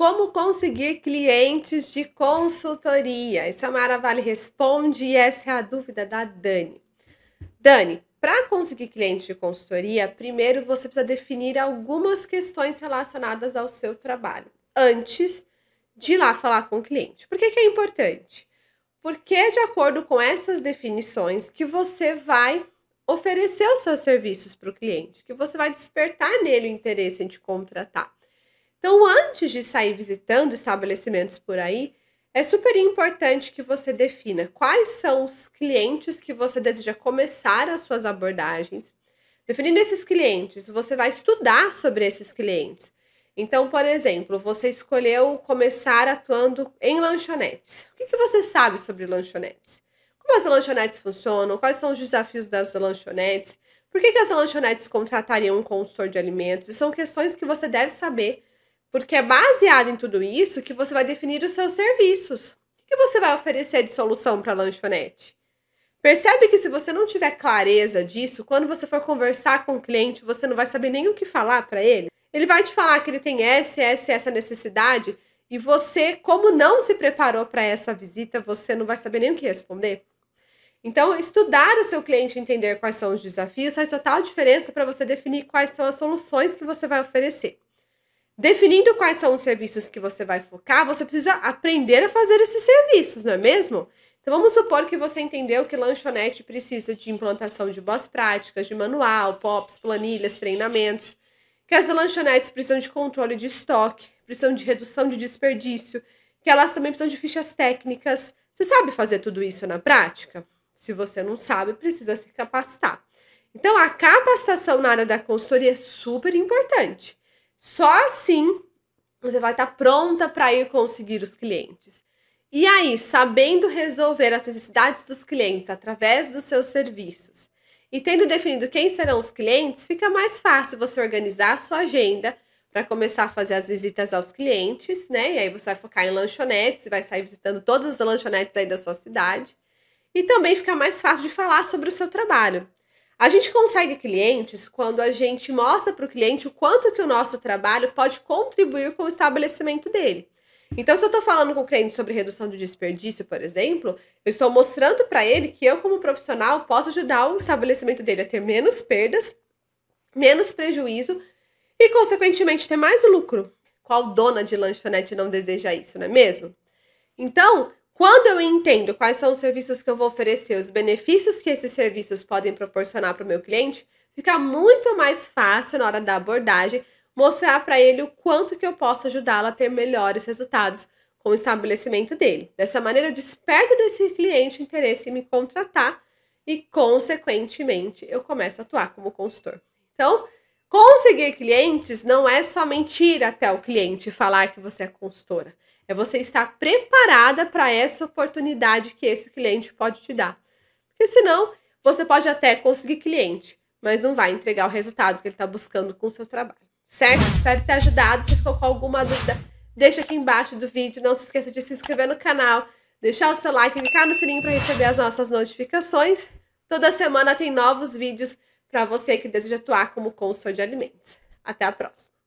Como conseguir clientes de consultoria? Isso é Samara Vale responde e essa é a dúvida da Dani. Dani, para conseguir clientes de consultoria, primeiro você precisa definir algumas questões relacionadas ao seu trabalho antes de ir lá falar com o cliente. Por que, que é importante? Porque é de acordo com essas definições que você vai oferecer os seus serviços para o cliente, que você vai despertar nele o interesse em te contratar. Então, antes de sair visitando estabelecimentos por aí, é super importante que você defina quais são os clientes que você deseja começar as suas abordagens. Definindo esses clientes, você vai estudar sobre esses clientes. Então, por exemplo, você escolheu começar atuando em lanchonetes. O que, que você sabe sobre lanchonetes? Como as lanchonetes funcionam? Quais são os desafios das lanchonetes? Por que, que as lanchonetes contratariam um consultor de alimentos? E são questões que você deve saber porque é baseado em tudo isso que você vai definir os seus serviços. O que você vai oferecer de solução para a lanchonete? Percebe que se você não tiver clareza disso, quando você for conversar com o cliente, você não vai saber nem o que falar para ele. Ele vai te falar que ele tem essa, essa, essa necessidade e você, como não se preparou para essa visita, você não vai saber nem o que responder. Então, estudar o seu cliente, entender quais são os desafios, faz total diferença para você definir quais são as soluções que você vai oferecer. Definindo quais são os serviços que você vai focar, você precisa aprender a fazer esses serviços, não é mesmo? Então vamos supor que você entendeu que lanchonete precisa de implantação de boas práticas, de manual, POPs, planilhas, treinamentos, que as lanchonetes precisam de controle de estoque, precisam de redução de desperdício, que elas também precisam de fichas técnicas. Você sabe fazer tudo isso na prática? Se você não sabe, precisa se capacitar. Então a capacitação na área da consultoria é super importante. Só assim você vai estar tá pronta para ir conseguir os clientes. E aí, sabendo resolver as necessidades dos clientes através dos seus serviços e tendo definido quem serão os clientes, fica mais fácil você organizar a sua agenda para começar a fazer as visitas aos clientes, né? E aí você vai focar em lanchonetes e vai sair visitando todas as lanchonetes aí da sua cidade. E também fica mais fácil de falar sobre o seu trabalho. A gente consegue clientes quando a gente mostra para o cliente o quanto que o nosso trabalho pode contribuir com o estabelecimento dele. Então, se eu estou falando com o cliente sobre redução de desperdício, por exemplo, eu estou mostrando para ele que eu, como profissional, posso ajudar o estabelecimento dele a ter menos perdas, menos prejuízo e, consequentemente, ter mais lucro. Qual dona de lanchonete não deseja isso, não é mesmo? Então, quando eu entendo quais são os serviços que eu vou oferecer, os benefícios que esses serviços podem proporcionar para o meu cliente, fica muito mais fácil na hora da abordagem mostrar para ele o quanto que eu posso ajudá-lo a ter melhores resultados com o estabelecimento dele. Dessa maneira, eu desperto desse cliente interesse em me contratar e, consequentemente, eu começo a atuar como consultor. Então, Conseguir clientes não é somente ir até o cliente e falar que você é consultora. É você estar preparada para essa oportunidade que esse cliente pode te dar. Porque senão, você pode até conseguir cliente, mas não vai entregar o resultado que ele está buscando com o seu trabalho. Certo? Espero ter ajudado. Se ficou com alguma dúvida, deixa aqui embaixo do vídeo. Não se esqueça de se inscrever no canal, deixar o seu like, clicar no sininho para receber as nossas notificações. Toda semana tem novos vídeos para você que deseja atuar como consultor de alimentos. Até a próxima!